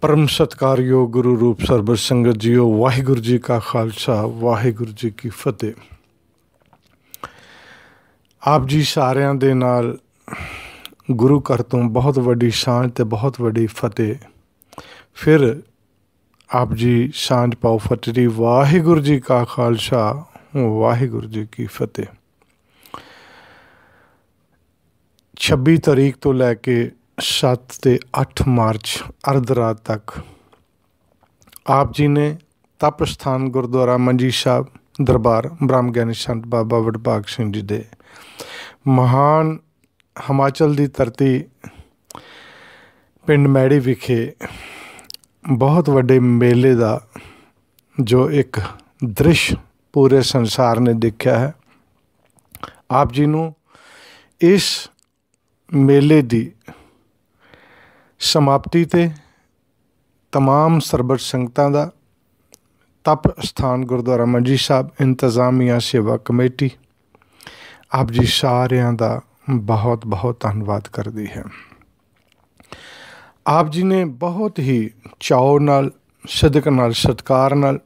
ਪਰਮ ਸਤਕਾਰਯੋਗ ਗੁਰੂ ਰੂਪ ਸਰਬਤ ਸੰਗਤ ਜੀਓ ਵਾਹਿਗੁਰੂ ਜੀ ਕਾ ਖਾਲਸਾ ਵਾਹਿਗੁਰੂ ਜੀ ਕੀ ਫਤਿਹ ਆਪ ਜੀ ਸਾਰਿਆਂ ਦੇ ਨਾਲ ਗੁਰੂ ਘਰ ਤੋਂ ਬਹੁਤ ਵੱਡੀ ਸ਼ਾਨ ਤੇ ਬਹੁਤ ਵੱਡੀ ਫਤਿਹ ਫਿਰ ਆਪ ਜੀ ਸਾਂਝ ਪਾਉ ਫਤਿਹ ਵਾਹਿਗੁਰੂ ਜੀ ਕਾ ਖਾਲਸਾ ਵਾਹਿਗੁਰੂ ਜੀ ਕੀ ਫਤਿਹ 26 ਤਰੀਕ ਤੋਂ ਲੈ ਕੇ 7 ਤੇ 8 ਮਾਰਚ ਅਰਧ ਰਾਤ ਤੱਕ ਆਪ ਜੀ ਨੇ ਤਪ ਸਥਾਨ ਗੁਰਦੁਆਰਾ ਮੰਜੀ ਸਾਹਿਬ ਦਰਬਾਰ ਬ੍ਰਹਮ ਗਿਆਨੀ ਸੰਤ ਬਾਬਾ ਵਡਭਾਗ ਸਿੰਘ ਜੀ ਦੇ ਮਹਾਨ ਹਿਮਾਚਲ ਦੀ ਧਰਤੀ ਪਿੰਡ ਮੈੜੀ ਵਿਖੇ ਬਹੁਤ ਵੱਡੇ ਮੇਲੇ ਦਾ ਜੋ ਇੱਕ ਦ੍ਰਿਸ਼ ਪੂਰੇ ਸੰਸਾਰ ਨੇ ਦੇਖਿਆ ਹੈ ਆਪ ਜੀ ਨੂੰ ਇਸ ਮੇਲੇ ਦੀ ਸਮਾਪਤੀ ਤੇ तमाम ਸਰਬਤ ਸੰਗਤਾਂ ਦਾ ਤਪ ਸਥਾਨ ਗੁਰਦੁਆਰਾ ਮੰਜੀ ਸਾਹਿਬ ਇੰਤਜ਼ਾਮੀਆ ਸੇਵਾ ਕਮੇਟੀ ਆਪ ਜੀ ਸਾਰਿਆਂ ਦਾ ਬਹੁਤ ਬਹੁਤ ਧੰਨਵਾਦ ਕਰਦੀ ਹੈ ਆਪ ਜੀ ਨੇ ਬਹੁਤ ਹੀ ਚਾਉ ਨਾਲ ਸਦਕ ਨਾਲ ਸਤਕਾਰ ਨਾਲ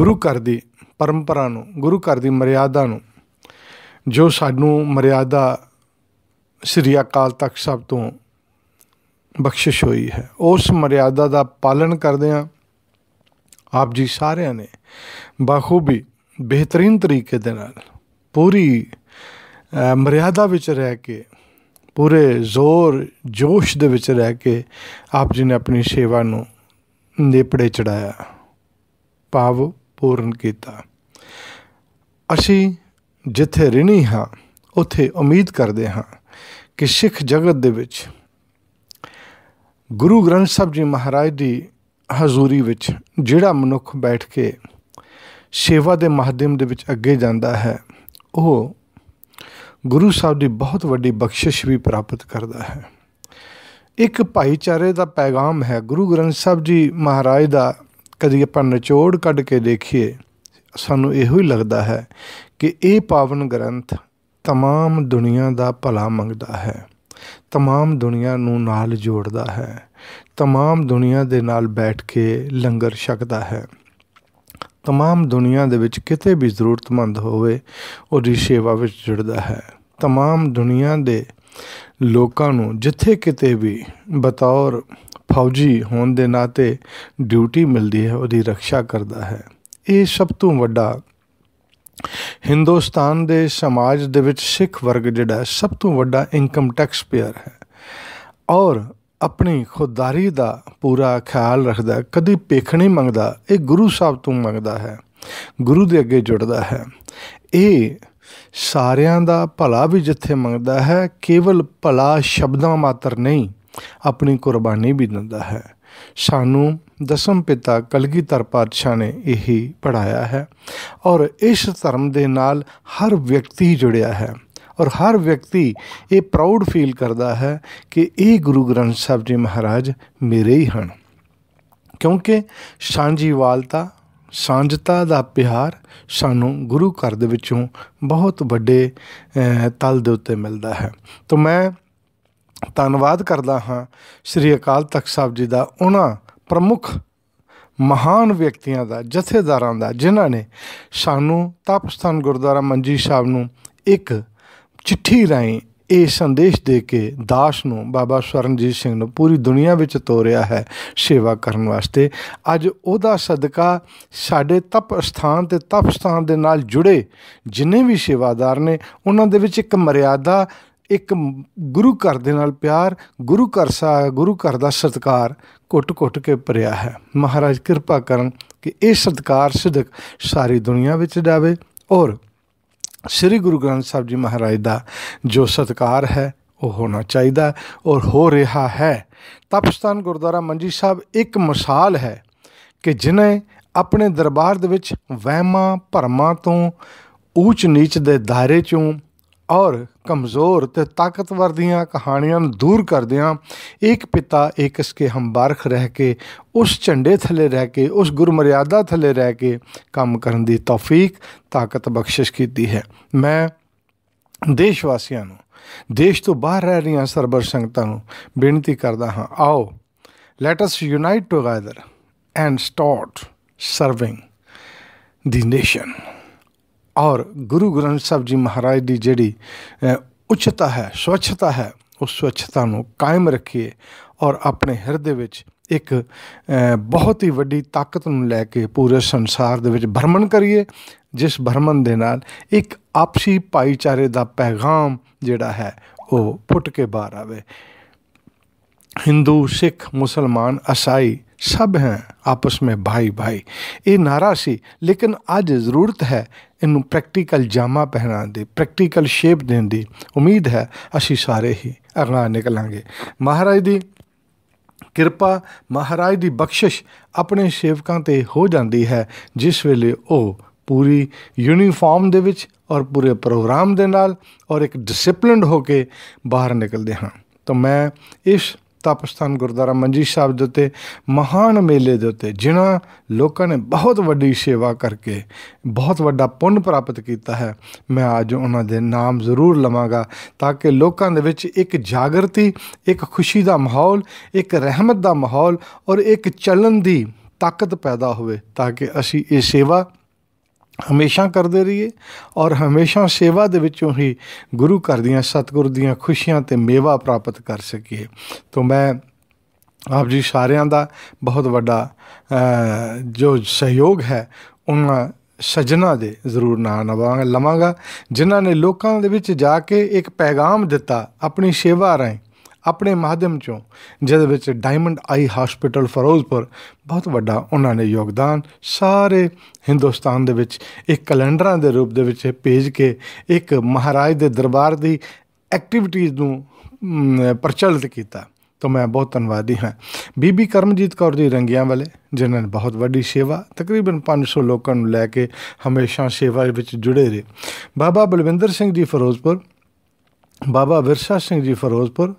ਗੁਰੂ ਘਰ ਦੀ ਪਰੰਪਰਾ ਨੂੰ ਗੁਰੂ ਘਰ ਦੀ ਮਰਿਆਦਾ ਨੂੰ ਜੋ ਸਾਨੂੰ ਮਰਿਆਦਾ ਸ੍ਰੀ ਅਕਾਲ ਤਖਤ ਸਾਹਿਬ ਤੋਂ ਬਖਸ਼ਿਸ਼ ਹੋਈ ਹੈ ਉਸ ਮਰਿਆਦਾ ਦਾ ਪਾਲਣ ਕਰਦੇ ਆ ਆਪ ਜੀ ਸਾਰਿਆਂ ਨੇ ਬਾਖੂਬੀ ਬਿਹਤਰੀਨ ਤਰੀਕੇ ਦੇ ਨਾਲ ਪੂਰੀ ਮਰਿਆਦਾ ਵਿੱਚ ਰਹਿ ਕੇ ਪੂਰੇ ਜ਼ੋਰ ਜੋਸ਼ ਦੇ ਵਿੱਚ ਰਹਿ ਕੇ ਆਪ ਜੀ ਨੇ ਆਪਣੀ ਸੇਵਾ ਨੂੰ ਨੇਪੜੇ ਚੜਾਇਆ ਭਾਵ ਪੂਰਨ ਕੀਤਾ ਅਸੀਂ ਜਿੱਥੇ ਰਹਿਣੀ ਹਾਂ ਉਥੇ ਉਮੀਦ ਕਰਦੇ ਹਾਂ ਕਿ ਸਿੱਖ ਜਗਤ ਦੇ ਵਿੱਚ ਗੁਰੂ ਗ੍ਰੰਥ ਸਾਹਿਬ ਜੀ ਮਹਾਰਾਜ ਦੀ ਹਜ਼ੂਰੀ ਵਿੱਚ ਜਿਹੜਾ ਮਨੁੱਖ ਬੈਠ ਕੇ ਸੇਵਾ ਦੇ ਮਾਧਿਅਮ ਦੇ ਵਿੱਚ ਅੱਗੇ ਜਾਂਦਾ ਹੈ ਉਹ ਗੁਰੂ ਸਾਹਿਬ ਦੀ ਬਹੁਤ ਵੱਡੀ ਬਖਸ਼ਿਸ਼ ਵੀ ਪ੍ਰਾਪਤ ਕਰਦਾ ਹੈ ਇੱਕ ਭਾਈਚਾਰੇ ਦਾ ਪੈਗਾਮ ਹੈ ਗੁਰੂ ਗ੍ਰੰਥ ਸਾਹਿਬ ਜੀ ਮਹਾਰਾਜ ਦਾ ਕਦੀ ਆਪਾਂ ਨਿਚੋੜ ਕੱਢ ਕੇ ਦੇਖੀਏ ਸਾਨੂੰ ਇਹੋ ਹੀ ਲੱਗਦਾ ਹੈ ਕਿ ਇਹ ਪਾਵਨ ਗ੍ਰੰਥ ਤਮਾਮ ਦੁਨੀਆ ਦਾ ਭਲਾ ਮੰਗਦਾ ਹੈ ਤਮਾਮ ਦੁਨੀਆ ਨੂੰ ਨਾਲ ਜੋੜਦਾ ਹੈ ਤਮਾਮ ਦੁਨੀਆ ਦੇ ਨਾਲ ਬੈਠ ਕੇ ਲੰਗਰ ਛਕਦਾ ਹੈ ਤਮਾਮ ਦੁਨੀਆ ਦੇ ਵਿੱਚ ਕਿਤੇ ਵੀ ਜ਼ਰੂਰਤਮੰਦ ਹੋਵੇ ਉਹਦੀ ਸੇਵਾ ਵਿੱਚ ਜੁੜਦਾ ਹੈ ਤਮਾਮ ਦੁਨੀਆ ਦੇ ਲੋਕਾਂ ਨੂੰ ਜਿੱਥੇ ਕਿਤੇ ਵੀ ਬਤੌਰ ਫੌਜੀ ਹੋਣ ਦੇ ਨਾਤੇ ਡਿਊਟੀ ਮਿਲਦੀ ਹੈ ਉਹਦੀ ਰੱਖਿਆ ਕਰਦਾ ਹੈ ਇਹ ਸਭ ਤੋਂ ਵੱਡਾ ਹਿੰਦੁਸਤਾਨ ਦੇ ਸਮਾਜ ਦੇ ਵਿੱਚ ਸਿੱਖ ਵਰਗ ਜਿਹੜਾ ਸਭ ਤੋਂ ਵੱਡਾ ਇਨਕਮ ਟੈਕਸ ਪੇਅਰ ਹੈ ਔਰ ਆਪਣੀ ਖੁਦਦਾਰੀ ਦਾ ਪੂਰਾ ਖਿਆਲ ਰੱਖਦਾ ਕਦੀ ਪੇਖ ਨਹੀਂ ਮੰਗਦਾ ਇਹ ਗੁਰੂ ਸਾਹਿਬ ਤੋਂ ਮੰਗਦਾ ਹੈ ਗੁਰੂ ਦੇ ਅੱਗੇ ਜੁੜਦਾ ਹੈ ਇਹ ਸਾਰਿਆਂ ਦਾ ਭਲਾ ਵੀ ਜਿੱਥੇ ਮੰਗਦਾ ਹੈ ਕੇਵਲ ਭਲਾ ਸ਼ਬਦਾਂ ਮਾਤਰ ਨਹੀਂ ਆਪਣੀ ਕੁਰਬਾਨੀ ਵੀ ਦਿੰਦਾ ਹੈ ਸਾਨੂੰ ਦਸਮ ਪਿਤਾ ਕਲਗੀਧਰ ਪਾਤਸ਼ਾਹ ਨੇ ਇਹੀ ਪੜਾਇਆ ਹੈ ਔਰ ਇਸ ਧਰਮ ਦੇ ਨਾਲ ਹਰ ਵਿਅਕਤੀ ਜੁੜਿਆ ਹੈ ਔਰ ਹਰ ਵਿਅਕਤੀ ਇਹ ਪ੍ਰਾਊਡ ਫੀਲ ਕਰਦਾ ਹੈ ਕਿ ਇਹ ਗੁਰੂ ਗ੍ਰੰਥ ਸਾਹਿਬ ਜੀ ਮਹਾਰਾਜ ਮੇਰੇ ਹੀ ਹਨ ਕਿਉਂਕਿ ਸਾਂਝੀਵਾਲਤਾ ਸਾਂਝਤਾ ਦਾ ਪਿਆਰ ਸਾਨੂੰ ਗੁਰੂ ਘਰ ਦੇ ਵਿੱਚੋਂ ਬਹੁਤ ਵੱਡੇ ਤਲ ਦੇ ਉੱਤੇ ਮਿਲਦਾ ਹੈ ਤਾਂ ਮੈਂ ਧੰਨਵਾਦ ਕਰਦਾ ਹਾਂ ਸ੍ਰੀ ਅਕਾਲ ਤਖਤ ਸਾਹਿਬ ਜੀ ਦਾ ਉਹਨਾਂ ਪ੍ਰਮੁੱਖ ਮਹਾਨ ਵਿਅਕਤੀਆਂ ਦਾ ਜਥੇਦਾਰਾਂ ਦਾ ਜਿਨ੍ਹਾਂ ਨੇ ਸਾਨੂੰ ਤਪਸਥਾਨ ਗੁਰਦੁਆਰਾ ਮੰਜੀ ਸਾਹਿਬ ਨੂੰ ਇੱਕ ਚਿੱਠੀ ਰਾਹੀਂ ਇਹ ਸੰਦੇਸ਼ ਦੇ ਕੇ ਦਾਸ ਨੂੰ ਬਾਬਾ ਸਰਨਜੀਤ ਸਿੰਘ ਨੂੰ ਪੂਰੀ ਦੁਨੀਆ ਵਿੱਚ ਤੋਰਿਆ ਹੈ ਸੇਵਾ ਕਰਨ ਵਾਸਤੇ ਅੱਜ ਉਹਦਾ ਸਦਕਾ ਸਾਡੇ ਤਪ ਸਥਾਨ ਤੇ ਤਪ ਸਥਾਨ ਦੇ ਨਾਲ ਜੁੜੇ ਜਿੰਨੇ ਵੀ ਸੇਵਾਦਾਰ ਨੇ ਉਹਨਾਂ ਦੇ ਵਿੱਚ ਇੱਕ ਮਰਿਆਦਾ ਇੱਕ ਗੁਰੂ ਘਰ ਦੇ ਨਾਲ ਪਿਆਰ ਗੁਰੂ ਘਰ ਸਾ ਗੁਰੂ ਘਰ ਦਾ ਸਤਕਾਰ ਕੁੱਟ-ਕੁੱਟ ਕੇ ਭਰਿਆ ਹੈ ਮਹਾਰਾਜ ਕਿਰਪਾ ਕਰਨ ਕਿ ਇਹ ਸਤਕਾਰ ਸਿੱਧਕ ਸਾਰੀ ਦੁਨੀਆ ਵਿੱਚ ਜਾਵੇ ਔਰ ਸ੍ਰੀ ਗੁਰੂ ਗ੍ਰੰਥ ਸਾਹਿਬ ਜੀ ਮਹਾਰਾਜ ਦਾ ਜੋ ਸਤਕਾਰ ਹੈ ਉਹ ਹੋਣਾ ਚਾਹੀਦਾ ਔਰ ਹੋ ਰਿਹਾ ਹੈ ਤਪਸਤਾਨ ਗੁਰਦੁਆਰਾ ਮੰਜੀ ਸਾਹਿਬ ਇੱਕ ਮਿਸਾਲ ਹੈ ਕਿ ਜਿਨੇ ਆਪਣੇ ਦਰਬਾਰ ਦੇ ਵਿੱਚ ਵਹਿਮਾਂ ਭਰਮਾਂ ਤੋਂ ਉੱਚ ਨੀਚ ਦੇ ਦਾਇਰੇ ਚੋਂ ਔਰ ਕਮਜ਼ੋਰ ਤੇ ਤਾਕਤਵਰ ਦੀਆਂ ਕਹਾਣੀਆਂ ਨੂੰ ਦੂਰ ਕਰਦਿਆਂ ਇੱਕ ਪਿਤਾ ਇਸ ਕੇ ਹੰਬਾਰਖ ਰਹਿ ਕੇ ਉਸ ਝੰਡੇ ਥੱਲੇ ਰਹਿ ਕੇ ਉਸ ਗੁਰਮਰਿਆਦਾ ਥੱਲੇ ਰਹਿ ਕੇ ਕੰਮ ਕਰਨ ਦੀ ਤੌਫੀਕ ਤਾਕਤ ਬਖਸ਼ਿਸ਼ ਕੀਤੀ ਹੈ ਮੈਂ ਦੇਸ਼ ਵਾਸੀਆਂ ਨੂੰ ਦੇਸ਼ ਤੋਂ ਬਾਹਰ ਰਹਿ ਰਹੀਆਂ ਸਰਬਰ ਸੰਗਤਾਂ ਨੂੰ ਬੇਨਤੀ ਕਰਦਾ ਹਾਂ ਆਓ let us unite together and start serving the nation ਔਰ ਗੁਰੂ ਗ੍ਰੰਥ ਸਾਹਿਬ ਜੀ ਮਹਾਰਾਜ ਦੀ ਜਿਹੜੀ ਉਚਤਾ ਹੈ ਸਵੱਛਤਾ ਹੈ ਉਸ ਸਵੱਛਤਾ ਨੂੰ ਕਾਇਮ ਰੱਖੀਏ ਔਰ ਆਪਣੇ ਹਿਰਦੇ ਵਿੱਚ ਇੱਕ ਬਹੁਤ ਹੀ ਵੱਡੀ ਤਾਕਤ ਨੂੰ ਲੈ ਕੇ ਪੂਰੇ ਸੰਸਾਰ ਦੇ ਵਿੱਚ ਭਰਮਣ ਕਰੀਏ ਜਿਸ ਭਰਮਣ ਦੇ ਨਾਲ ਇੱਕ ਆਪਸੀ ਭਾਈਚਾਰੇ ਦਾ ਪੈਗਾਮ ਜਿਹੜਾ ਹੈ ਉਹ ਫੁੱਟ ਕੇ ਬਾਹਰ ਆਵੇ ਹਿੰਦੂ ਸਿੱਖ ਮੁਸਲਮਾਨ ਅਸਾਈ ਸਭ ਹੈ ਆਪਸ ਵਿੱਚ ਭਾਈ ਭਾਈ ਇਹ ਨਾਰਾ ਸੀ ਲੇਕਿਨ ਅੱਜ ਜ਼ਰੂਰਤ ਹੈ ਇਹਨੂੰ ਪ੍ਰੈਕਟੀਕਲ ਜਾਮਾ ਪਹਿਨਾ ਦੇ ਪ੍ਰੈਕਟੀਕਲ ਸ਼ੇਪ ਦੇਣ ਦੀ ਉਮੀਦ ਹੈ ਅਸੀਂ ਸਾਰੇ ਹੀ ਅਗਲਾ ਨਿਕਲਾਂਗੇ ਮਹਾਰਾਜ ਦੀ ਕਿਰਪਾ ਮਹਾਰਾਜ ਦੀ ਬਖਸ਼ਿਸ਼ ਆਪਣੇ ਸੇਵਕਾਂ ਤੇ ਹੋ ਜਾਂਦੀ ਹੈ ਜਿਸ ਵੇਲੇ ਉਹ ਪੂਰੀ ਯੂਨੀਫਾਰਮ ਦੇ ਵਿੱਚ ਔਰ ਪੂਰੇ ਪ੍ਰੋਗਰਾਮ ਦੇ ਨਾਲ ਔਰ ਇੱਕ ਡਿਸਪਲਿਨਡ ਹੋ ਕੇ ਬਾਹਰ ਨਿਕਲਦੇ ਹਾਂ ਤਾਂ ਮੈਂ ਇਸ ਤਪਸਥਾਨ ਗੁਰਦਾਰਾ ਮੰਜੀ ਸਾਹਿਬ ਦੇ ਉੱਤੇ ਮਹਾਨ ਮੇਲੇ ਦੇ ਉੱਤੇ ਜਿਨ੍ਹਾਂ ਲੋਕਾਂ ਨੇ ਬਹੁਤ ਵੱਡੀ ਸੇਵਾ ਕਰਕੇ ਬਹੁਤ ਵੱਡਾ ਪੁੰਨ ਪ੍ਰਾਪਤ ਕੀਤਾ ਹੈ ਮੈਂ ਅੱਜ ਉਹਨਾਂ ਦੇ ਨਾਮ ਜ਼ਰੂਰ ਲਵਾਂਗਾ ਤਾਂ ਕਿ ਲੋਕਾਂ ਦੇ ਵਿੱਚ ਇੱਕ ਜਾਗਰਤੀ ਇੱਕ ਖੁਸ਼ੀ ਦਾ ਮਾਹੌਲ ਇੱਕ ਰਹਿਮਤ ਦਾ ਮਾਹੌਲ ਔਰ ਇੱਕ ਚੱਲਣ ਦੀ ਤਾਕਤ ਪੈਦਾ ਹੋਵੇ ਤਾਂ ਕਿ ਅਸੀਂ ਇਹ ਸੇਵਾ ਹਮੇਸ਼ਾ ਕਰਦੇ ਰਹੀਏ ਔਰ ਹਮੇਸ਼ਾ ਸੇਵਾ ਦੇ ਵਿੱਚੋਂ ਹੀ ਗੁਰੂ ਘਰ ਦੀਆਂ ਸਤਗੁਰ ਦੀਆਂ ਖੁਸ਼ੀਆਂ ਤੇ ਮੇਵਾ ਪ੍ਰਾਪਤ ਕਰ ਸਕੀਏ ਤੋਂ ਮੈਂ ਆਪ ਜੀ ਸਾਰਿਆਂ ਦਾ ਬਹੁਤ ਵੱਡਾ ਜੋ ਸਹਿਯੋਗ ਹੈ ਉਹਨਾਂ ਸਜਣਾ ਦੇ ਜ਼ਰੂਰ ਨਾਂ ਲਵਾਂਗਾ ਲਵਾਂਗਾ ਜਿਨ੍ਹਾਂ ਨੇ ਲੋਕਾਂ ਦੇ ਵਿੱਚ ਜਾ ਕੇ ਇੱਕ ਪੈਗਾਮ ਦਿੱਤਾ ਆਪਣੀ ਸੇਵਾ ਰਾਹੀਂ ਆਪਣੇ ਮਾਧਿਅਮ ਚੋਂ ਜਿਹਦੇ ਵਿੱਚ ਡਾਇਮੰਡ ਆਈ ਹਸਪੀਟਲ ਫਰੋਜ਼ਪੁਰ ਬਹੁਤ ਵੱਡਾ ਉਹਨਾਂ ਨੇ ਯੋਗਦਾਨ ਸਾਰੇ ਹਿੰਦੁਸਤਾਨ ਦੇ ਵਿੱਚ ਇੱਕ ਕੈਲੰਡਰਾਂ ਦੇ ਰੂਪ ਦੇ ਵਿੱਚ ਭੇਜ ਕੇ ਇੱਕ ਮਹਾਰਾਜ ਦੇ ਦਰਬਾਰ ਦੀ ਐਕਟੀਵਿਟੀਜ਼ ਨੂੰ ਪ੍ਰਚਲਿਤ ਕੀਤਾ ਤਾਂ ਮੈਂ ਬਹੁਤ ਧੰਨਵਾਦੀ ਹਾਂ ਬੀਬੀ ਕਰਮਜੀਤ ਕੌਰ ਜੀ ਰੰਗਿਆਂ ਵਾਲੇ ਜਿਨ੍ਹਾਂ ਨੇ ਬਹੁਤ ਵੱਡੀ ਸੇਵਾ ਤਕਰੀਬਨ 500 ਲੋਕਾਂ ਨੂੰ ਲੈ ਕੇ ਹਮੇਸ਼ਾ ਸੇਵਾ ਵਿੱਚ ਜੁੜੇ ਰਹੇ ਬਾਬਾ ਬਲਵਿੰਦਰ ਸਿੰਘ ਜੀ ਫਿਰੋਜ਼ਪੁਰ ਬਾਬਾ ਵਿਰਸਾ ਸਿੰਘ ਜੀ ਫਿਰੋਜ਼ਪੁਰ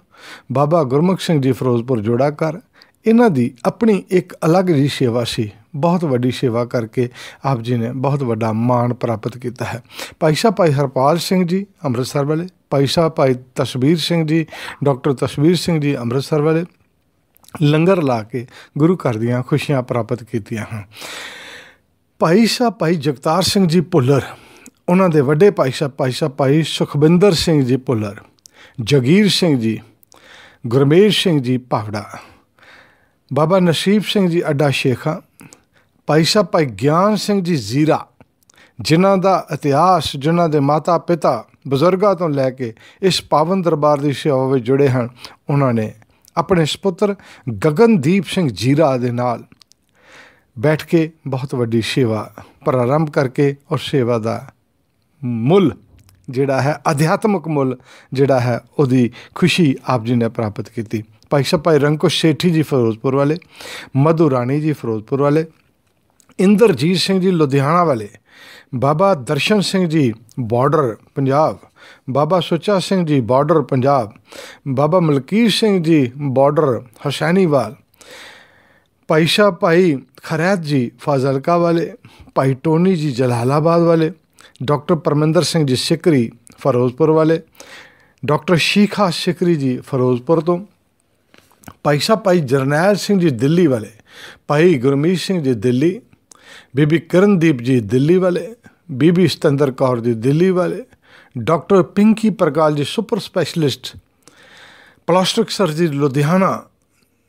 ਬਾਬਾ ਗੁਰਮੁਖ ਸਿੰਘ ਜੀ ਫਿਰੋਜ਼ਪੁਰ ਜੋੜਾ ਕਰ ਇਹਨਾਂ ਦੀ ਆਪਣੀ ਇੱਕ ਅਲੱਗ ਜੀ ਸੇਵਾ ਸੀ ਬਹੁਤ ਵੱਡੀ ਸੇਵਾ ਕਰਕੇ ਆਪ ਜੀ ਨੇ ਬਹੁਤ ਵੱਡਾ ਮਾਣ ਪ੍ਰਾਪਤ ਕੀਤਾ ਹੈ ਭਾਈ ਸਾਹਿਬ ਭਾਈ ਹਰਪਾਲ ਸਿੰਘ ਜੀ ਅੰਮ੍ਰਿਤਸਰ ਵਾਲੇ ਭਾਈ ਸਾਹਿਬ ਭਾਈ ਤਸਵੀਰ ਸਿੰਘ ਜੀ ਡਾਕਟਰ ਤਸਵੀਰ ਸਿੰਘ ਜੀ ਅੰਮ੍ਰਿਤਸਰ ਵਾਲੇ ਲੰਗਰ ਲਾ ਕੇ ਗੁਰੂ ਘਰ ਦੀਆਂ ਖੁਸ਼ੀਆਂ ਪ੍ਰਾਪਤ ਕੀਤੀਆਂ ਹਨ ਭਾਈ ਸਾਹਿਬ ਭਾਈ ਜਗਤਾਰ ਸਿੰਘ ਜੀ ਪੁੱਲਰ ਉਹਨਾਂ ਦੇ ਵੱਡੇ ਭਾਈ ਸਾਹਿਬ ਭਾਈ ਸਾਹਿਬ ਭਾਈ ਸੁਖਬਿੰਦਰ ਸਿੰਘ ਜੀ ਪੁੱਲਰ ਜਗੀਰ ਸਿੰਘ ਜੀ ਗੁਰਮੇਸ਼ ਸਿੰਘ ਜੀ ਭਾਵੜਾ ਬਾਬਾ ਨਸੀਬ ਸਿੰਘ ਜੀ ਅੱਡਾ ਸ਼ੇਖਾ ਭਾਈ ਸਾਹਿਬ ਭਾਈ ਗਿਆਨ ਸਿੰਘ ਜੀ ਜ਼ੀਰਾ ਜਿਨ੍ਹਾਂ ਦਾ ਇਤਿਹਾਸ ਜਿਨ੍ਹਾਂ ਦੇ ਮਾਤਾ ਪਿਤਾ ਬਜ਼ੁਰਗਾਂ ਤੋਂ ਲੈ ਕੇ ਇਸ ਪਾਵਨ ਦਰਬਾਰ ਦੀ ਸੇਵਾ ਵਿੱਚ ਜੁੜੇ ਹਨ ਉਹਨਾਂ ਨੇ ਆਪਣੇ ਸੁਪੁੱਤਰ ਗਗਨਦੀਪ ਸਿੰਘ ਜੀਰਾ ਦੇ ਨਾਲ ਬੈਠ ਕੇ ਬਹੁਤ ਵੱਡੀ ਸੇਵਾ ਪ੍ਰਾਰੰਭ ਕਰਕੇ ਔਰ ਸੇਵਾ ਦਾ ਮੁੱਲ ਜਿਹੜਾ ਹੈ ਅਧਿਆਤਮਕ ਮੁੱਲ ਜਿਹੜਾ ਹੈ ਉਹਦੀ ਖੁਸ਼ੀ ਆਪ ਜੀ ਨੇ ਪ੍ਰਾਪਤ ਕੀਤੀ ਭਾਈ ਸਾਹਿਬ ਭਾਈ ਰੰਕੋ ਸ਼ੇਠੀ ਜੀ ਫਿਰੋਜ਼ਪੁਰ ਵਾਲੇ ਮਧੂ ਰਾਣੀ ਜੀ ਫਿਰੋਜ਼ਪੁਰ ਵਾਲੇ ਇੰਦਰਜੀਤ ਸਿੰਘ ਜੀ ਲੁਧਿਆਣਾ ਵਾਲੇ ਬਾਬਾ Darshan Singh ji border Punjab Baba Sucha Singh ji border Punjab Baba Malkir Singh ji border ਹਸ਼ੈਨੀਵਾਲ ਭਾਈ ਭਾਈ ਖਰੈਤ ਜੀ ਫਾਜ਼ਲਕਾ ਵਾਲੇ ਭਾਈ ਟੋਨੀ ਜੀ ਜਲਾਲਾਬਾਦ ਵਾਲੇ ਡਾਕਟਰ ਪਰਮਿੰਦਰ ਸਿੰਘ ਜੀ ਸਿਕਰੀ ਫਰੋਜ਼ਪੁਰ ਵਾਲੇ ਡਾਕਟਰ ਸ਼ੀਖਾ ਸਿਕਰੀ ਜੀ ਫਰੋਜ਼ਪੁਰ ਤੋਂ ਭਾਈ ਸਾਹਿਬ ਭਾਈ ਜਰਨੈਲ ਸਿੰਘ ਜੀ ਦਿੱਲੀ ਵਾਲੇ ਭਾਈ ਗੁਰਮੀਤ ਸਿੰਘ ਜੀ ਦਿੱਲੀ ਬੀਬੀ ਕਰਨਦੀਪ ਜੀ ਦਿੱਲੀ ਵਾਲੇ ਬੀਬੀ ਸਤੰਦਰ ਕੌਰ ਜੀ ਦਿੱਲੀ ਵਾਲੇ doctor Pinky Prakash ji super specialist plastic surgery Ludhiana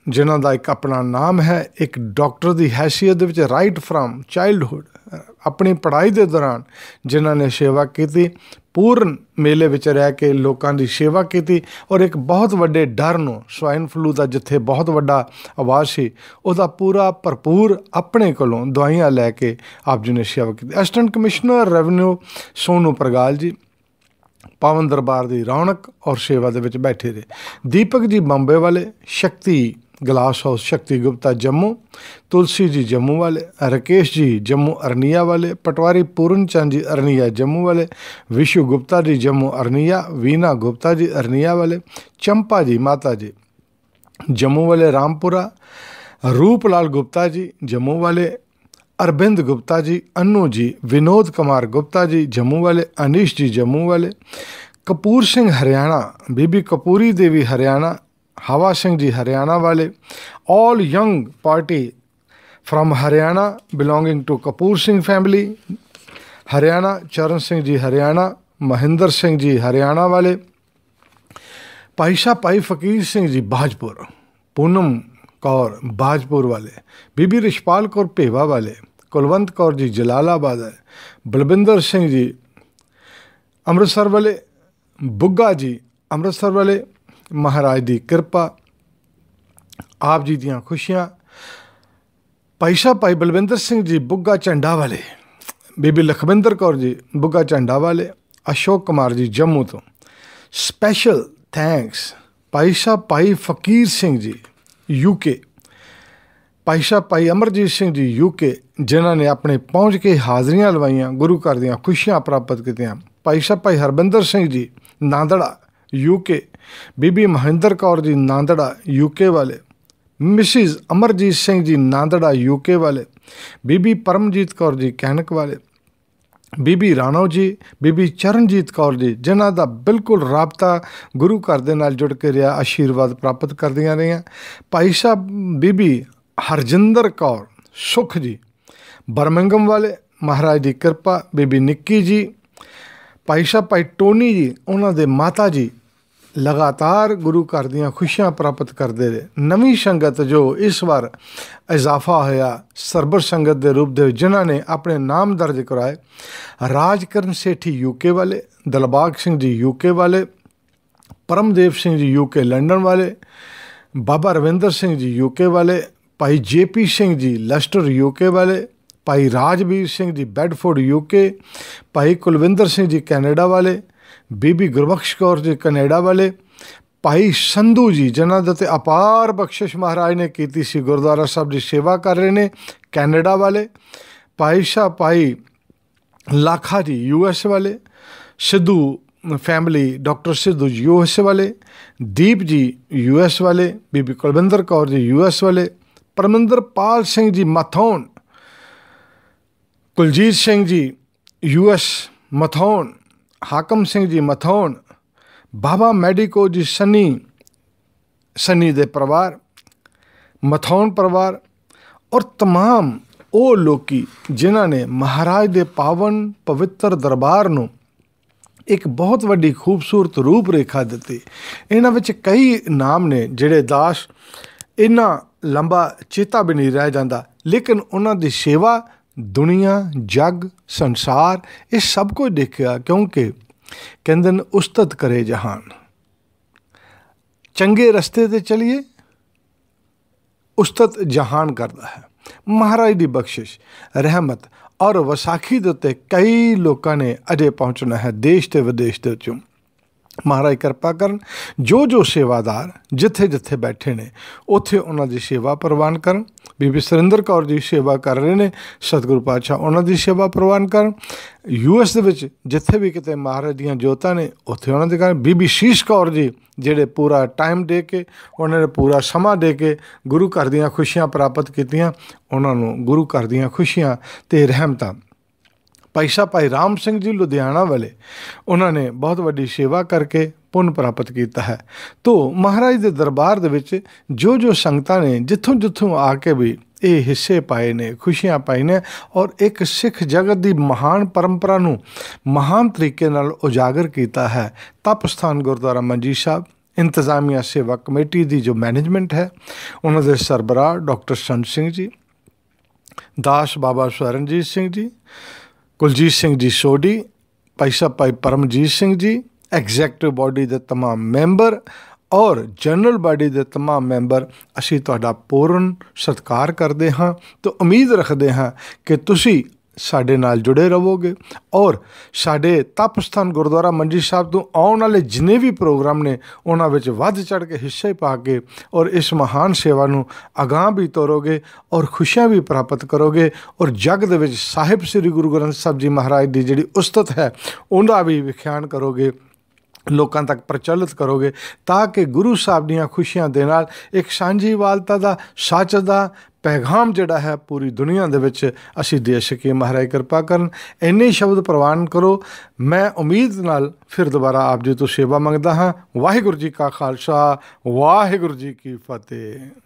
ਜਿਨ੍ਹਾਂ ਦਾ ਇੱਕ ਆਪਣਾ ਨਾਮ ਹੈ ਇੱਕ ਡਾਕਟਰ ਦੀ ਹੈਸੀਅਤ ਦੇ ਵਿੱਚ ਰਾਈਟ ਫਰਮ ਚਾਈਲਡਹੂਡ ਆਪਣੀ ਪੜ੍ਹਾਈ ਦੇ ਦੌਰਾਨ ਜਿਨ੍ਹਾਂ ਨੇ ਸੇਵਾ ਕੀਤੀ ਪੂਰਨ ਮੇਲੇ ਵਿੱਚ ਰਹਿ ਕੇ ਲੋਕਾਂ ਦੀ ਸੇਵਾ ਕੀਤੀ ਔਰ ਇੱਕ ਬਹੁਤ ਵੱਡੇ ਡਰ ਨੂੰ ਸਵਾਈਨ ਫਲੂ ਦਾ ਜਿੱਥੇ ਬਹੁਤ ਵੱਡਾ ਆਵਾਜ਼ ਸੀ ਉਹਦਾ ਪੂਰਾ ਭਰਪੂਰ ਆਪਣੇ ਕੋਲੋਂ ਦਵਾਈਆਂ ਲੈ ਕੇ ਆਪ ਜੀ ਨੇ ਸੇਵਾ ਕੀਤੀ assistant commissioner revenue Sonu Pragal ji ਪਾਵਨ ਦਰਬਾਰ ਦੀ ਰੌਣਕ ਔਰ ਸੇਵਾ ਦੇ ਵਿੱਚ ਬੈਠੇ ਰਹੇ ਦੀਪਕ ਜੀ ਬੰਬੇ ਵਾਲੇ ਸ਼ਕਤੀ ग्लास हाउस शक्ति गुप्ता जम्मू तुलसी जी जम्मू वाले राकेश जी जम्मू अरनिया वाले पटवारी पूर्ण चंद जी अरनिया जम्मू वाले विशु गुप्ता जी जम्मू अरनिया वीना गुप्ता जी अरनिया वाले चंपा जी माता जी जम्मू वाले रामपुरा रूपलाल गुप्ता जी जम्मू वाले अरविंद गुप्ता जी अन्नू जी विनोद कुमार गुप्ता जी जम्मू वाले अनीश जी जम्मू वाले कपूर सिंह हरियाणा बीबी कपूरी देवी हरियाणा हवा सिंह जी हरियाणा वाले all young party from Haryana belonging to Kapoor Singh family Haryana Charan Singh ji Haryana Mahendra Singh ji Haryana वाले पाइशा पाई फकीर सिंह जी बाजपुर पूनम कौर बाजपुर वाले बीबी रिशपाल कौर पेवा वाले कुलवंत कौर जी जलालाबाद है बलविंदर सिंह जी अमृतसर वाले बुग्गा जी अमृतसर वाले ਮਹਾਰਾਜ ਦੀ ਕਿਰਪਾ ਆਪ ਜੀ ਦੀਆਂ ਖੁਸ਼ੀਆਂ ਭਾਈ ਸਾਹਿਬ ਭਾਈ ਬਲਵਿੰਦਰ ਸਿੰਘ ਜੀ ਬੁੱਗਾ ਝੰਡਾ ਵਾਲੇ ਬੀਬੀ ਲਖਵਿੰਦਰ ਕੌਰ ਜੀ ਬੁੱਗਾ ਝੰਡਾ ਵਾਲੇ ਅਸ਼ੋਕ ਕੁਮਾਰ ਜੀ ਜੰਮੂ ਤੋਂ ਸਪੈਸ਼ਲ ਥੈਂਕਸ ਭਾਈ ਸਾਹਿਬ ਭਾਈ ਫਕੀਰ ਸਿੰਘ ਜੀ ਯੂਕੇ ਭਾਈ ਸਾਹਿਬ ਭਾਈ ਅਮਰਜੀਤ ਸਿੰਘ ਜੀ ਯੂਕੇ ਜਿਨ੍ਹਾਂ ਨੇ ਆਪਣੇ ਪਹੁੰਚ ਕੇ ਹਾਜ਼ਰੀਆਂ ਲਵਾਈਆਂ ਗੁਰੂ ਘਰ ਦੀਆਂ ਖੁਸ਼ੀਆਂ ਪ੍ਰਾਪਤ ਕੀਤੀਆਂ ਭਾਈ ਸਾਹਿਬ ਭਾਈ ਹਰਬਿੰਦਰ ਸਿੰਘ ਜੀ ਨਾਂਦੜਾ ਯੂਕੇ ਬੀਬੀ ਮਹਿੰਦਰ ਕੌਰ ਜੀ ਨਾਂਦੜਾ ਯੂਕੇ ਵਾਲੇ ਮਿਸਿਸ ਅਮਰਜੀਤ ਸਿੰਘ ਜੀ ਨਾਂਦੜਾ ਯੂਕੇ ਵਾਲੇ ਬੀਬੀ ਪਰਮਜੀਤ ਕੌਰ ਜੀ ਕਹਿਣਕ ਵਾਲੇ ਬੀਬੀ ਰਾਣੋ ਜੀ ਬੀਬੀ ਚਰਨਜੀਤ ਕੌਰ ਜੀ ਜਿਨ੍ਹਾਂ ਦਾ ਬਿਲਕੁਲ ਰਾਬਤਾ ਗੁਰੂ ਘਰ ਦੇ ਨਾਲ ਜੁੜ ਕੇ ਰਿਹਾ ਆਸ਼ੀਰਵਾਦ ਪ੍ਰਾਪਤ ਕਰਦੀਆਂ ਰਹੀਆਂ ਭਾਈ ਸਾਹਿਬ ਬੀਬੀ ਹਰਜਿੰਦਰ ਕੌਰ ਸੁਖ ਜੀ ਬਰਮਿੰਗਮ ਵਾਲੇ ਮਹਾਰਾਜ ਦੀ ਕਿਰਪਾ ਬੀਬੀ ਨਿੱਕੀ ਜੀ ਪਾਈਸ਼ਾ ਪਾਈ ਟੋਨੀ ਜੀ ਉਹਨਾਂ ਦੇ ਮਾਤਾ ਜੀ ਲਗਾਤਾਰ ਗੁਰੂ ਘਰ ਦੀਆਂ ਖੁਸ਼ੀਆਂ ਪ੍ਰਾਪਤ ਕਰਦੇ ਰਹੇ ਨਵੀਂ ਸੰਗਤ ਜੋ ਇਸ ਵਾਰ ਇਜ਼ਾਫਾ ਹੋਇਆ ਸਰਬਰ ਸੰਗਤ ਦੇ ਰੂਪ ਦੇ ਜਿਨ੍ਹਾਂ ਨੇ ਆਪਣੇ ਨਾਮ ਦਰਜ ਕਰਾਏ ਰਾਜਕਰਨ ਸੇਠੀ ਯੂਕੇ ਵਾਲੇ ਦਲਬਾਗ ਸਿੰਘ ਜੀ ਯੂਕੇ ਵਾਲੇ ਪਰਮਦੇਵ ਸਿੰਘ ਜੀ ਯੂਕੇ ਲੰਡਨ ਵਾਲੇ ਬਾਬਾ ਰਵਿੰਦਰ ਸਿੰਘ ਜੀ ਯੂਕੇ ਵਾਲੇ ਭਾਈ ਜੇਪੀ ਸਿੰਘ ਜੀ ਲਸਟਰ ਯੂਕੇ ਵਾਲੇ ਭਾਈ ਰਾਜਵੀਰ ਸਿੰਘ ਜੀ ਬੈਡਫੋਰਡ ਯੂਕੇ ਭਾਈ ਕੁਲਵਿੰਦਰ ਸਿੰਘ ਜੀ ਕੈਨੇਡਾ ਵਾਲੇ ਬੀਬੀ ਗੁਰਬਖਸ਼ ਕੌਰ ਜੀ ਕੈਨੇਡਾ ਵਾਲੇ ਭਾਈ ਸੰਧੂ ਜੀ ਜਨਾਂ ਦੇ ਤੇ ਅਪਾਰ ਬਖਸ਼ਿਸ਼ ਮਹਾਰਾਜ ਨੇ ਕੀਤੀ ਸੀ ਗੁਰਦੁਆਰਾ ਸਾਹਿਬ ਦੀ ਸੇਵਾ ਕਰ ਰਹੇ ਨੇ ਕੈਨੇਡਾ ਵਾਲੇ ਭਾਈ ਸ਼ਾ ਭਾਈ ਲਾਖਾ ਜੀ ਯੂਐਸ ਵਾਲੇ ਸਿੱਧੂ ਫੈਮਿਲੀ ਡਾਕਟਰ ਸਿੱਧੂ ਜੀ ਯੂਐਸ ਵਾਲੇ ਦੀਪ ਜੀ ਯੂਐਸ ਵਾਲੇ ਬੀਬੀ ਕੁਲਵਿੰਦਰ ਕੌਰ ਜੀ ਯੂਐਸ ਵਾਲੇ ਪਰਮਿੰਦਰ ਪਾਲ ਸਿੰਘ ਜੀ ਮਥੌਣ ਕੁਲਜੀਤ ਸਿੰਘ ਜੀ ਯੂਐਸ ਮਥੌਣ ਹਾਕਮ ਸਿੰਘ ਜੀ ਮਥੌਣ ਬਾਬਾ ਮੈਡੀਕੋ ਜੀ ਸਨੀ ਸਨੀ ਦੇ ਪਰਿਵਾਰ ਮਥੌਣ ਪਰਿਵਾਰ ਔਰ तमाम ਉਹ ਲੋਕੀ ਜਿਨ੍ਹਾਂ ਨੇ ਮਹਾਰਾਜ ਦੇ ਪਾਵਨ ਪਵਿੱਤਰ ਦਰਬਾਰ ਨੂੰ ਇੱਕ ਬਹੁਤ ਵੱਡੀ ਖੂਬਸੂਰਤ ਰੂਪ ਰੇਖਾ ਦਿੱਤੀ ਇਹਨਾਂ ਵਿੱਚ ਕਈ ਨਾਮ ਨੇ ਜਿਹੜੇ ਦਾਸ ਇਹਨਾਂ ਲੰਬਾ ਚੇਤਾ ਵੀ ਨਹੀਂ ਰਹਿ ਜਾਂਦਾ ਲੇਕਿਨ ਉਹਨਾਂ ਦੀ ਸੇਵਾ ਦੁਨੀਆ ਜਗ ਸੰਸਾਰ ਇਹ ਸਭ ਕੁਝ ਦੇਖਿਆ ਕਿਉਂਕਿ ਕਹਿੰਦੇ ਨੇ ਉਸਤਤ ਕਰੇ ਜਹਾਨ ਚੰਗੇ ਰਸਤੇ ਤੇ ਚਲਿਏ ਉਸਤਤ ਜਹਾਨ ਕਰਦਾ ਹੈ ਮਹਾਰਾਜ ਦੀ ਬਖਸ਼ਿਸ਼ ਰਹਿਮਤ ਔਰ ਵਸਾਖੀ ਦੇ ਉੱਤੇ ਕਈ ਲੋਕਾਂ ਨੇ ਅਜੇ ਪਹੁੰਚਣਾ ਹੈ ਦੇਸ਼ ਤੇ ਵਿਦੇਸ਼ ਦੇ ਚੋਂ ਮਹਾਰਾਜ ਕਿਰਪਾ ਕਰਨ ਜੋ ਜੋ ਸੇਵਾਦਾਰ ਜਿੱਥੇ ਜਿੱਥੇ ਬੈਠੇ ਨੇ ਉੱਥੇ ਉਹਨਾਂ ਦੀ ਸੇਵਾ ਪ੍ਰਵਾਨ ਕਰਨ ਬੀਬੀ ਸਰਿੰਦਰ ਕੌਰ ਜੀ ਸੇਵਾ ਕਰ ਰਹੇ ਨੇ ਸਤਿਗੁਰੂ ਪਾਤਸ਼ਾਹ ਉਹਨਾਂ ਦੀ ਸੇਵਾ ਪ੍ਰਵਾਨ ਯੂ ਯੂਐਸ ਦੇ ਵਿੱਚ ਜਿੱਥੇ ਵੀ ਕਿਤੇ ਮਹਾਰਾਜ ਦੀਆਂ ਜੋਤਾਂ ਨੇ ਉੱਥੇ ਉਹਨਾਂ ਦੇ ਘਰ ਬੀਬੀ ਸ਼ੀਸ਼ ਕੌਰ ਜੀ ਜਿਹੜੇ ਪੂਰਾ ਟਾਈਮ ਦੇ ਕੇ ਉਹਨਾਂ ਨੇ ਪੂਰਾ ਸਮਾਂ ਦੇ ਕੇ ਗੁਰੂ ਘਰ ਦੀਆਂ ਖੁਸ਼ੀਆਂ ਪ੍ਰਾਪਤ ਕੀਤੀਆਂ ਉਹਨਾਂ ਨੂੰ ਗੁਰੂ ਘਰ ਦੀਆਂ ਖੁਸ਼ੀਆਂ ਤੇ ਰਹਿਮਤਾਂ ਭਾਈ ਸਾਹਿਬ ਭਾਈ ਰਾਮ ਸਿੰਘ ਜੀ ਲੁਧਿਆਣਾ ਵਾਲੇ ਉਹਨਾਂ ਨੇ ਬਹੁਤ ਵੱਡੀ ਸੇਵਾ ਕਰਕੇ ਪੁੰਨ ਪ੍ਰਾਪਤ ਕੀਤਾ ਹੈ ਤੋਂ ਮਹਾਰਾਜ ਦੇ ਦਰਬਾਰ ਦੇ ਵਿੱਚ ਜੋ ਜੋ ਸੰਗਤਾਂ ਨੇ ਜਿੱਥੋਂ ਜਿੱਥੋਂ ਆ ਕੇ ਵੀ ਇਹ ਹਿੱਸੇ ਪਾਏ ਨੇ ਖੁਸ਼ੀਆਂ ਪਾਈ ਨੇ ਔਰ ਇੱਕ ਸਿੱਖ ਜਗਤ ਦੀ ਮਹਾਨ ਪਰੰਪਰਾ ਨੂੰ ਮਹਾਨ ਤਰੀਕੇ ਨਾਲ ਉਜਾਗਰ ਕੀਤਾ ਹੈ ਤਪ ਸਥਾਨ ਗੁਰਦੁਆਰਾ ਮੰਜੀ ਸਾਹਿਬ ਇੰਤਜ਼ਾਮੀਆ ਸੇਵਾ ਕਮੇਟੀ ਦੀ ਜੋ ਮੈਨੇਜਮੈਂਟ ਹੈ ਉਹਨਾਂ ਦੇ ਸਰਬਰਾ ਡਾਕਟਰ ਸੰਤ ਸਿੰਘ ਜੀ ਦਾਸ ਬਾਬਾ ਸਵਰਨਜੀਤ ਸਿੰਘ ਜੀ ਕੁਲਜੀਤ ਸਿੰਘ ਜੀ ਸੋਢੀ ਭਾਈ ਸਾਹਿਬ ਭਾਈ ਪਰਮਜੀਤ ਸਿੰਘ ਜੀ ਐਗਜ਼ੈਕਟਿਵ ਬਾਡੀ ਦੇ तमाम ਮੈਂਬਰ ਔਰ ਜਨਰਲ ਬਾਡੀ ਦੇ तमाम ਮੈਂਬਰ ਅਸੀਂ ਤੁਹਾਡਾ ਪੂਰਨ ਸਤਿਕਾਰ ਕਰਦੇ ਹਾਂ ਤੇ ਉਮੀਦ ਰੱਖਦੇ ਹਾਂ ਕਿ ਤੁਸੀਂ ਸਾਡੇ ਨਾਲ ਜੁੜੇ ਰਹੋਗੇ ਔਰ ਸਾਡੇ ਤਪਸਥਾਨ ਗੁਰਦੁਆਰਾ ਮੰਜੀ ਸਾਹਿਬ ਤੋਂ ਆਉਣ ਵਾਲੇ ਜਿੰਨੇ ਵੀ ਪ੍ਰੋਗਰਾਮ ਨੇ ਉਹਨਾਂ ਵਿੱਚ ਵੱਧ ਚੜ ਕੇ ਹਿੱਸੇ ਪਾ ਕੇ ਔਰ ਇਸ ਮਹਾਨ ਸੇਵਾ ਨੂੰ ਅਗਾਹ ਵੀ ਤੋਰੋਗੇ ਔਰ ਖੁਸ਼ੀਆਂ ਵੀ ਪ੍ਰਾਪਤ ਕਰੋਗੇ ਔਰ ਜਗ ਦੇ ਵਿੱਚ ਸਾਹਿਬ ਸ੍ਰੀ ਗੁਰੂ ਗ੍ਰੰਥ ਸਾਹਿਬ ਜੀ ਮਹਾਰਾਜ ਦੀ ਜਿਹੜੀ ਉਸਤਤ ਹੈ ਉਹਦਾ ਵੀ ਵਿਖਿਆਨ ਕਰੋਗੇ ਲੋਕਾਂ ਤੱਕ ਪ੍ਰਚਲਿਤ ਕਰੋਗੇ ਤਾਂ ਕਿ ਗੁਰੂ ਸਾਹਿਬ ਦੀਆਂ ਖੁਸ਼ੀਆਂ ਦੇ ਨਾਲ ਇੱਕ ਸਾਂਝੀ ਵਾਲਤਾ ਦਾ ਸੱਚ ਦਾ ਪੈਗਾਮ ਜਿਹੜਾ ਹੈ ਪੂਰੀ ਦੁਨੀਆ ਦੇ ਵਿੱਚ ਅਸੀਂ ਦੇ ਸਕੀਏ ਮਹਾਰਾਜ ਕਿਰਪਾ ਕਰਨ ਇੰਨੇ ਸ਼ਬਦ ਪ੍ਰਵਾਨ ਕਰੋ ਮੈਂ ਉਮੀਦ ਨਾਲ ਫਿਰ ਦੁਬਾਰਾ ਆਪ ਜੀ ਤੋਂ ਸੇਵਾ ਮੰਗਦਾ ਹਾਂ ਵਾਹਿਗੁਰੂ ਜੀ ਕਾ ਖਾਲਸਾ ਵਾਹਿਗੁਰੂ ਜੀ ਕੀ ਫਤਿਹ